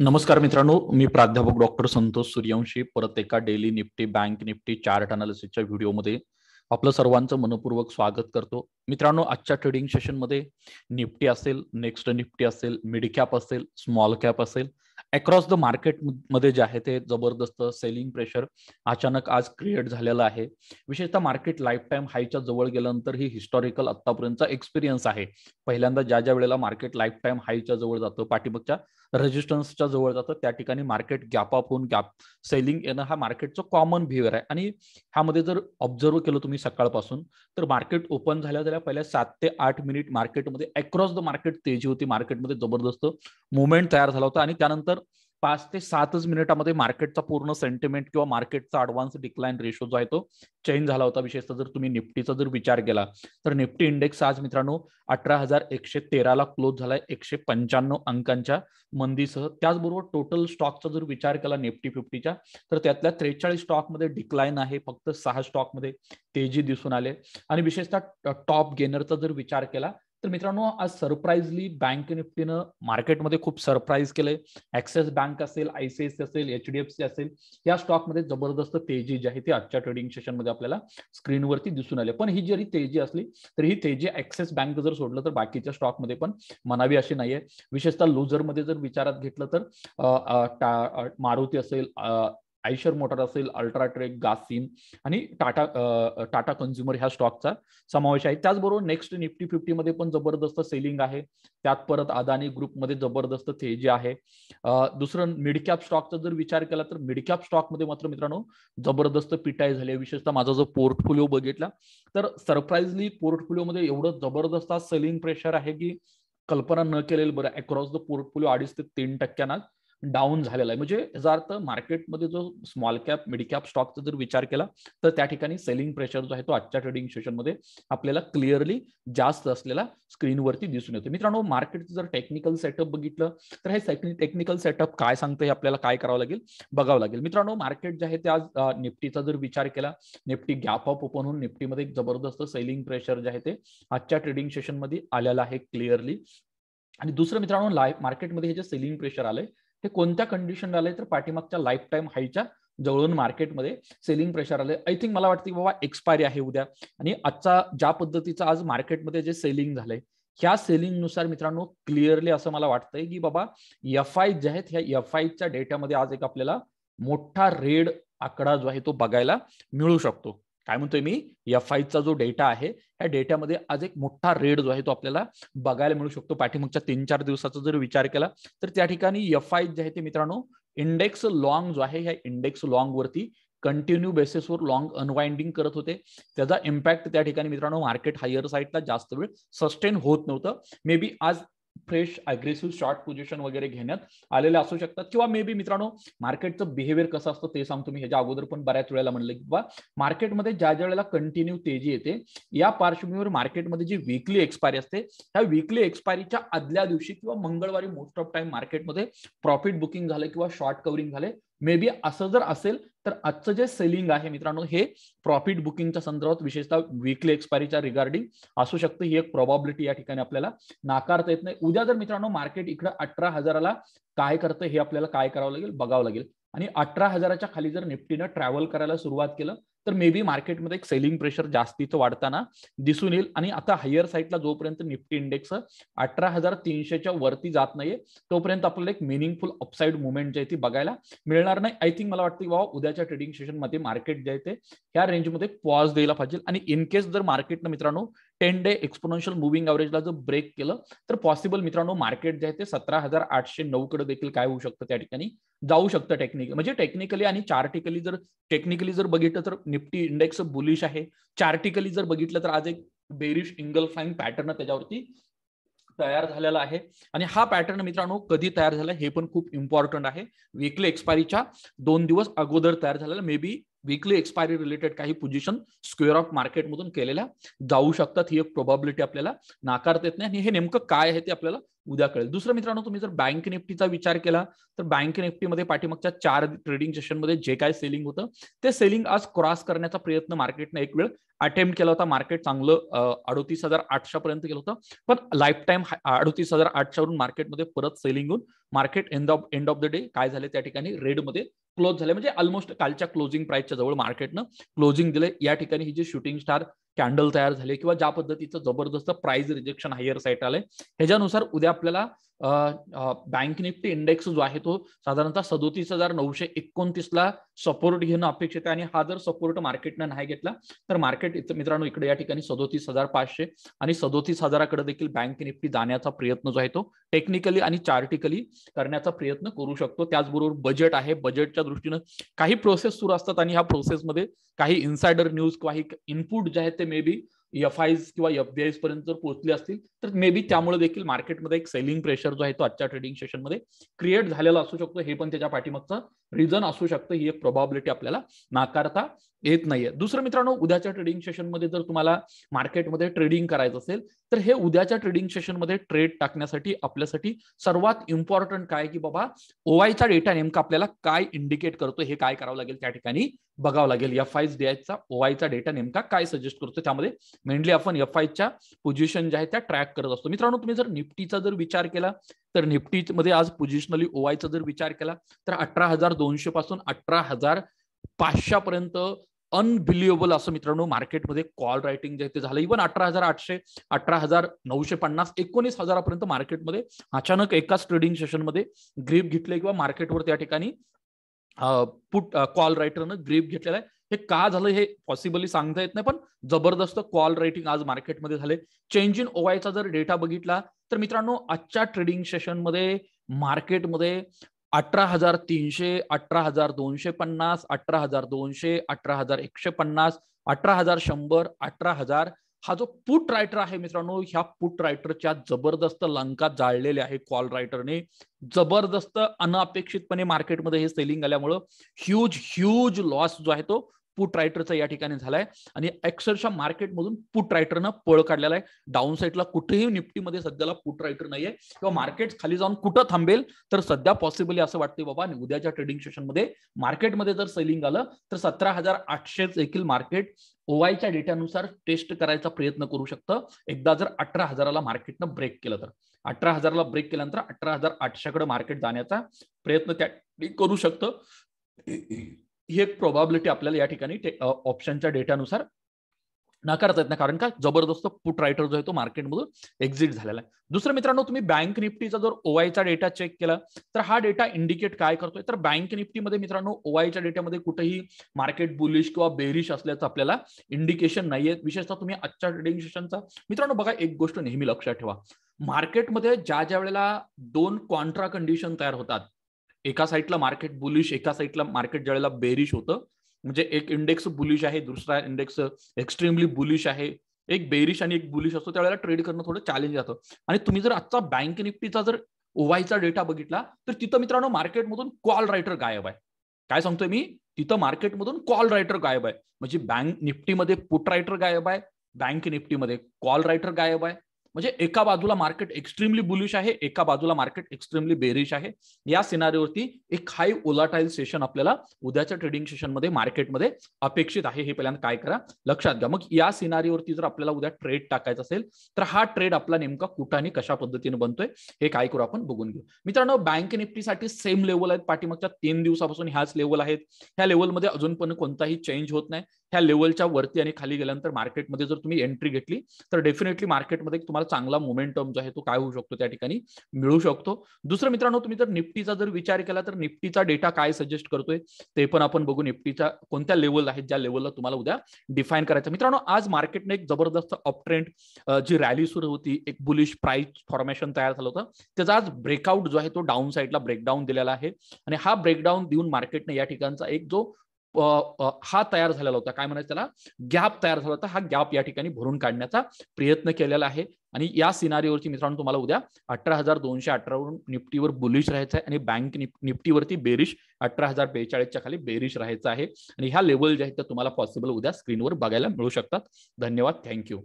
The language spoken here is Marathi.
नमस्कार मित्रांनो मी प्राध्यापक डॉक्टर संतोष सूर्यवंशी परत एका daily Nifty bank Nifty chart अनालिसिसच्या व्हिडिओमध्ये आपलं सर्वांचं मनपूर्वक स्वागत करतो मित्रांनो आजच्या ट्रेडिंग सेशनमध्ये निफ्टी असेल नेक्स्ट निफ्टी असेल मिड कॅप असेल स्मॉल कॅप असेल अक्रॉस द मार्केट मध्ये जे आहे ते जबरदस्त सेलिंग प्रेशर अचानक आज क्रिएट झालेला आहे विशेषतः मार्केट लाईफ टाईम हायच्या जवळ गेल्यानंतर ही हिस्टॉरिकल आतापर्यंतचा एक्सपिरियन्स आहे पहिल्यांदा ज्या ज्या वेळेला मार्केट लाईफ टाईम हायच्या जवळ जातो पाठीमागच्या रेजिस्टन्सच्या जवळ जातं त्या ठिकाणी मार्केट गॅप अप होऊन गॅप सेलिंग येणं हा मार्केटचं कॉमन बिहेवियर आहे आणि ह्यामध्ये जर ऑब्झर्व केलं तुम्ही सकाळपासून तर मार्केट ओपन झाल्या झाल्या पहिल्या सात ते आठ मिनिट मार्केटमध्ये अक्रॉस द मार्केट तेजी होती मार्केटमध्ये जबरदस्त मुवमेंट तयार झाला होता आणि त्यानंतर पाच ते सातच मिनिटामध्ये मार्केटचा पूर्ण सेंटिमेंट किंवा मार्केटचा अडव्हान्स डिक्लाइन रेशो जो आहे तो चेंज झाला होता विशेषतः जर तुम्ही निफ्टीचा जर विचार केला तर निफ्टी इंडेक्स आज मित्रांनो अठरा हजार एकशे तेराला क्लोज झालाय एकशे पंच्याण्णव अंकांच्या मंदीसह त्याचबरोबर टोटल स्टॉकचा जर विचार केला निफ्टी फिफ्टीच्या तर त्यातल्या त्रेचाळीस स्टॉकमध्ये डिक्लाइन आहे फक्त सहा स्टॉकमध्ये तेजी दिसून आले आणि विशेषतः टॉप गेनरचा जर विचार केला तर मित्रांनो आज सरप्राईजली बँक निफ्टीनं मार्केटमध्ये खूप सरप्राईज केलंय ऍक्सेस बँक असेल आयसीआयसी असेल एचडीएफसी असेल या स्टॉकमध्ये जबरदस्त तेजी जी आहे ती आजच्या ट्रेडिंग सेशनमध्ये आपल्याला स्क्रीनवरती दिसून आले पण ही जरी तेजी असली तरी ही तेजी ऍक्सेस बँक जर सोडलं तर बाकीच्या स्टॉकमध्ये पण म्हणावी अशी नाहीये विशेषतः लुझरमध्ये जर विचारात घेतलं तर मारुती असेल आयशर मोटर असेल अल्ट्राट्रेक गासिम आणि टाटा टाटा कन्झ्युमर ह्या स्टॉकचा समावेश आहे त्याचबरोबर नेक्स्ट निफ्टी मध्ये पण जबरदस्त सेलिंग आहे त्यात परत अदानी ग्रुपमध्ये जबरदस्त तेजी आहे दुसरं मिडकॅप स्टॉकचा जर विचार केला तर मिडकॅप स्टॉकमध्ये मात्र मित्रांनो जबरदस्त पिटाई झाली विशेषतः माझा जो पोर्टफोलिओ बघितला तर सरप्राईजली पोर्टफोलिओमध्ये एवढं जबरदस्त सेलिंग प्रेशर आहे की कल्पना न केलेलं बरं अक्रॉस द पोर्टफोलिओ अडीच ते तीन टक्क्यांना डाऊन झालेला आहे म्हणजे याचा अर्थ मार्केटमध्ये जो स्मॉल कॅप मिड कॅप स्टॉकचा जर विचार केला तर त्या ठिकाणी सेलिंग प्रेशर जो आहे तो आजच्या ट्रेडिंग सेशनमध्ये आपल्याला क्लिअरली जास्त असलेला स्क्रीनवरती दिसून येतो मित्रांनो मार्केटचं जर टेक्निकल सेटअप बघितलं तर हे टेक्निकल सेटअप काय सांगतं हे आपल्याला काय करावं लागेल बघावं लागेल मित्रांनो मार्केट जे आहे ते आज निफ्टीचा जर विचार केला निफ्टी गॅप अप ओपन होऊन निफ्टीमध्ये एक जबरदस्त सेलिंग प्रेशर जे आहे ते आजच्या ट्रेडिंग सेशनमध्ये आलेलं आहे क्लिअरली आणि दुसरं मित्रांनो लाईव्ह मार्केटमध्ये हे जे सेलिंग प्रेशर आलंय हे कोणत्या कंडिशन आले तर पाठीमागच्या लाईफ टाईम हायच्या जवळून मार्केटमध्ये सेलिंग प्रेशर आले आय थिंक मला वाटतं की बाबा एक्सपायरी आहे उद्या आणि आजचा ज्या पद्धतीचं आज मार्केटमध्ये जे सेलिंग झालंय ह्या सेलिंग नुसार मित्रांनो क्लिअरली असं मला वाटतंय की बाबा एफ आय जे आहेत ह्या एफ आयच्या डेटामध्ये आज एक आपल्याला मोठा रेड आकडा जो आहे तो बघायला मिळू शकतो काय म्हणतोय मी एफ आयचा जो डेटा आहे या डेटामध्ये आज एक मोठा रेड जो आहे तो आपल्याला बघायला मिळू शकतो पाठीमागच्या तीन चार दिवसाचा जर विचार केला तर त्या ठिकाणी एफ आय जे आहे ते मित्रांनो इंडेक्स लॉंग जो आहे ह्या इंडेक्स लॉंग वरती कंटिन्यू बेसिसवर लॉंग अनवाइंडिंग करत होते त्याचा इम्पॅक्ट त्या ठिकाणी मित्रांनो मार्केट हायर साईडला जास्त वेळ सस्टेन होत नव्हतं मे बी आज फ्रेश अग्रेसिव्ह शॉर्ट पोझिशन वगैरे घेण्यात आलेले असू शकतात किंवा मे बी मित्रांनो मार्केटचं बिहेवियर कसं असतं ते सांगतो मी ह्याच्या अगोदर पण बऱ्याच वेळेला म्हणलं की बा मार्केटमध्ये ज्या ज्या वेळेला कंटिन्यू तेजी येते या पार्श्वभूमीवर मार्केटमध्ये जी विकली एक्सपायरी असते त्या विकली एक्सपायरीच्या आदल्या दिवशी किंवा मंगळवारी मोस्ट ऑफ टाइम मार्केटमध्ये प्रॉफिट बुकिंग झालं किंवा शॉर्ट कव्हरिंग झाले मे बी असं जर असेल तर आजचं जे सेलिंग आहे मित्रांनो हे प्रॉफिट बुकिंगच्या संदर्भात विशेषतः वीकली एक्सपायरीच्या रिगार्डिंग असू शकतं ही एक प्रॉबॅबिलिटी या ठिकाणी आपल्याला नाकारता येत नाही उद्या जर मित्रांनो मार्केट इकडं अठरा हजाराला काय करतं हे आपल्याला काय करावं लागेल बघावं लागेल आणि अठरा हजाराच्या खाली जर निफ्टीनं ट्रॅव्हल करायला सुरुवात केलं तर मे बी मार्केटमध्ये एक सेलिंग प्रेशर जास्तीचं वाढताना दिसून येईल आणि आता हायर साईडला जोपर्यंत निफ्टी इंडेक्स अठरा हजार तीनशेच्या वरती जात नाहीये तोपर्यंत आपल्याला एक मिनिंगफुल अपसाईड मुवमेंट जे आहे ती बघायला मिळणार नाही आय थिंक मला वाटतं की बाबा उद्याच्या ट्रेडिंग सेशनमध्ये मार्केट जे आहे ते ह्या रेंजमध्ये पॉज द्यायला पाहिजे आणि इन केस जर मार्केटनं मित्रांनो टेन डे एक्सपोनेन्शियल मुव्हिंग एवरेजला जर ब्रेक केलं तर पॉसिबल मित्रांनो मार्केट जे आहे ते सतरा हजार आठशे नऊ कडे देखील काय होऊ शकतं त्या ठिकाणी जाऊ शकतं टेक्निक म्हणजे टेक्निकली आणि चार्टिकली जर टेक्निकली जर बघितलं तर निफ्टी इंडेक्स बुलिश आहे चार्टिकली जर बघितलं तर आज एक बेरिश इंगल फाईन पॅटर्न त्याच्यावरती तयार झालेला आहे आणि हा पॅटर्न मित्रांनो कधी तयार झाला हे पण खूप इम्पॉर्टंट आहे वीकली एक्सपायरीच्या दोन दिवस अगोदर तयार झालेला maybe weekly expiry related काही पोझिशन स्क्वेअर ऑफ मार्केटमधून केलेल्या जाऊ शकतात ही एक प्रोबॅबिलिटी आपल्याला नाकारता येत नाही आणि हे नेमकं काय आहे ते आपल्याला उद्या कळेल दुसरं मित्रांनो तुम्ही जर बँक निफ्टीचा विचार केला तर बँक निफ्टीमध्ये पाठीमागच्या चार ट्रेडिंग सेशनमध्ये जे काय सेलिंग होतं ते सेलिंग आज क्रॉस करण्याचा प्रयत्न मार्केटने एक वेळ अटेम्प्ट केला होता मार्केट चांगलं अडतीस हजार आठशे पर्यंत केलं होतं पण लाईफ टाईम अडतीस हजार आठशेवरून मार्केटमध्ये परत सेलिंग होऊन market end of end of the day काय झाले त्या ठिकाणी रेडमध्ये क्लोज झाले म्हणजे ऑलमोस्ट कालच्या क्लोजिंग प्राईसच्या जवळ मार्केटनं क्लोजिंग दिले या ठिकाणी ही जी शूटिंग स्टार कॅन्डल तयार झाले किंवा ज्या पद्धतीचं जबरदस्त प्राइस रिजेक्शन हायर साईट आलंय ह्याच्यानुसार उद्या आपल्याला बँक निफ्टी इंडेक्स जो आहे तो साधारणतः सदोतीस हजार नऊशे ला सपोर्ट घेणं अपेक्षित आहे आणि हा जर सपोर्ट मार्केटनं नाही घेतला तर मार्केट मित्रांनो इकडे या ठिकाणी सदोतीस हजार पाचशे आणि सदोतीस हजाराकडे देखील बँक निफ्टी जाण्याचा प्रयत्न जो आहे तो टेक्निकली आणि चार्टिकली करण्याचा प्रयत्न करू शकतो त्याचबरोबर बजेट आहे बजेटच्या दृष्टीनं काही प्रोसेस सुरू असतात आणि ह्या प्रोसेसमध्ये काही इन्सायडर न्यूज काही इनपुट जे आहेत ते मे बी एफ आयज किंवा एफ बी आयज पर्यंत जर पोहोचले असतील तर मे बी त्यामुळे देखील मार्केटमध्ये एक सेलिंग प्रेशर जो आहे तो आजच्या ट्रेडिंग सेशनमध्ये क्रिएट झालेला असू शकतो हे पण त्याच्या पाठीमागचं रिझन असू शकतं ही एक प्रोबॅबिलिटी आपल्याला नाकारता येत नाहीये दुसरं मित्रांनो उद्याच्या ट्रेडिंग सेशनमध्ये जर तुम्हाला मार्केटमध्ये ट्रेडिंग करायचं असेल तर हे उद्याच्या ट्रेडिंग सेशनमध्ये ट्रेड टाकण्यासाठी आपल्यासाठी सर्वात इम्पॉर्टंट काय की बाबा ओआयचा डेटा नेमका आपल्याला काय इंडिकेट करतो हे काय करावं लागेल त्या ठिकाणी बघावं लागेल एफ आय डीआयचा ओआयचा डेटा नेमका काय सजेस्ट करतो त्यामध्ये मेनली आपण एफ आयच्या पोझिशन ज्या आहेत त्या ट्रॅक करत असतो मित्रांनो तुम्ही जर निफ्टीचा जर विचार केला तर निफ्टीमध्ये आज पोझिशनली ओआयचा जर विचार केला तर अठरा हजार दोनशे पासून अठरा हजार पर्यंत अनबिलिएबल असं मित्रांनो मार्केटमध्ये कॉल रायटिंग जे ते झालं इव्हन अठरा हजार आठशे अठरा हजार नऊशे पन्नास एकोणीस हजारापर्यंत मार्केटमध्ये अचानक एकाच ट्रेडिंग सेशनमध्ये ग्रीप घेतले किंवा मार्केटवर त्या ठिकाणी पुट कॉल रायटरनं ग्रीप घेतलेला आहे हे का झालं हे पॉसिबली सांगता येत नाही पण जबरदस्त कॉल रायटिंग आज मार्केटमध्ये झाले चेंज इन ओवायचा जर डेटा बघितला तर मित्रांनो आजच्या ट्रेडिंग सेशनमध्ये मार्केटमध्ये अठरा हजार तीनशे अठरा हजार दोनशे पन्नास अठरा हजार दोनशे अठरा हजार एकशे पन्नास अठरा हजार शंभर अठरा हजार हा जो पुट रायटर आहे मित्रांनो ह्या पुट रायटरच्या जबरदस्त लंका जाळलेल्या आहे कॉल रायटरने जबरदस्त अनअपेक्षितपणे मार्केटमध्ये हे सेलिंग आल्यामुळं ह्यूज ह्यूज लॉस जो आहे तो पुट रायटरचा या ठिकाणी झालाय आणि अक्षरशः मार्केटमधून पुट रायटरनं पळ काढलेला आहे डाऊन साईडला कुठेही निफ्टीमध्ये सध्याला पुट रायटर नाहीये किंवा मार्केट खाली जाऊन कुठं थांबेल तर सध्या पॉसिबली असं वाटतंय बाबा उद्याच्या ट्रेडिंग सेशनमध्ये मार्केटमध्ये जर सेलिंग आलं तर सतरा हजार आठशे देखील मार्केट ओवायच्या डेटानुसार टेस्ट करायचा प्रयत्न करू शकतं एकदा जर अठरा हजाराला मार्केटनं ब्रेक केलं तर अठरा हजाराला ब्रेक केल्यानंतर अठरा हजार आठशेकडे मार्केट जाण्याचा प्रयत्न त्या करू शकतं ही एक प्रोबॅबिलिटी आपल्याला या ठिकाणी ऑप्शनच्या डेटानुसार नाकारता येत नाही कारण का जबरदस्त पुट रायटर जो आहे तो मार्केटमधून एक्झिट झालेला आहे दुसरं मित्रांनो तुम्ही बँक निफ्टीचा जर ओआयचा डेटा चेक केला तर हा डेटा इंडिकेट काय करतोय तर बँक निफ्टीमध्ये मित्रांनो ओआयच्या डेटामध्ये कुठेही मार्केट बुलिश किंवा बेरिश असल्याचं आपल्याला इंडिकेशन नाहीये विशेषतः तुम्ही आजच्या ट्रेडिंग सेशनचा मित्रांनो बघा एक गोष्ट नेहमी लक्षात ठेवा मार्केटमध्ये ज्या ज्या वेळेला दोन कॉन्ट्रा कंडिशन तयार होतात एका साईडला मार्केट बुलिश एका साईडला मार्केट ज्यावेळेला बेरिश होतं म्हणजे एक इंडेक्स बुलिश आहे दुसरा इंडेक्स एक्स्ट्रीमली बुलिश आहे एक बेरिश आणि एक बुलिश असतो त्यावेळेला ट्रेड करणं थोडं चॅलेंज जातं आणि तुम्ही जर आजचा बँक निफ्टीचा जर ओवायचा डेटा बघितला तर तिथं मित्रांनो मार्केटमधून कॉल रायटर गायब आहे काय सांगतोय मी तिथं मार्केटमधून कॉल रायटर गायब आहे म्हणजे बँक निफ्टीमध्ये पुट रायटर गायब आहे बँक निफ्टीमध्ये कॉल रायटर गायब आहे म्हणजे एका बाजूला मार्केट एक्स्ट्रीमली बुलिश आहे एका बाजूला मार्केट एक्स्ट्रीमली बेरिश आहे या सिनारीवरती एक हाय ओलाटाईल सेशन आपल्याला उद्याच्या ट्रेडिंग सेशनमध्ये मार्केटमध्ये अपेक्षित आहे हे पहिल्यांदा काय करा लक्षात घ्या मग या सिनारीवरती जर आपल्याला उद्या ट्रेड टाकायचा असेल तर हा ट्रेड आपला नेमका कुठं आणि कशा पद्धतीने बनतोय हे काय करू आपण बघून घेऊ मित्रांनो बँक निफ्टीसाठी सेम लेवल आहेत पाठीमागच्या तीन दिवसापासून ह्याच लेवल आहेत ह्या लेवलमध्ये अजून पण कोणताही चेंज होत नाही ह्या लेवलच्या वरती आणि खाली गेल्यानंतर मार्केटमध्ये जर तुम्ही एंट्री घेतली तर डेफिनेटली मार्केटमध्ये तुम्हाला चांगला मोमेंटम जो आहे तो काय होऊ शकतो त्या ठिकाणी मिळू शकतो दुसरं मित्रांनो तुम्ही जर निफ्टीचा जर विचार केला तर निफ्टीचा डेटा काय सजेस्ट करतोय ते पण आपण बघू निफ्टीचा कोणत्या लेवल आहेत ज्या लेवलला तुम्हाला उद्या डिफाईन करायचं मित्रांनो आज मार्केटने एक जबरदस्त अपट्रेंड जी रॅली सुरू होती एक बुलिश प्राइस फॉर्मेशन तयार झालं होतं त्याचा आज ब्रेकआउट जो आहे तो डाऊन साईडला ब्रेकडाऊन दिलेला आहे आणि हा ब्रेकडाऊन देऊन मार्केटने या ठिकाणचा एक जो हा तयार झालेला होता काय म्हणायचं त्याला गॅप तयार झाला होता हा गॅप या ठिकाणी भरून काढण्याचा प्रयत्न केलेला आहे आणि या सिनारीवरती मित्रांनो तुम्हाला उद्या अठरा हजार दोनशे अठरावरून निफ्टीवर बुलिश राहायचं आहे आणि बँक निफ्टीवरती बेरिश अठरा हजार बेचाळीसच्या खाली बेरिश राहायचं आहे आणि ह्या लेवल जे आहेत त्या तुम्हाला पॉसिबल उद्या स्क्रीनवर बघायला मिळू शकतात धन्यवाद थँक्यू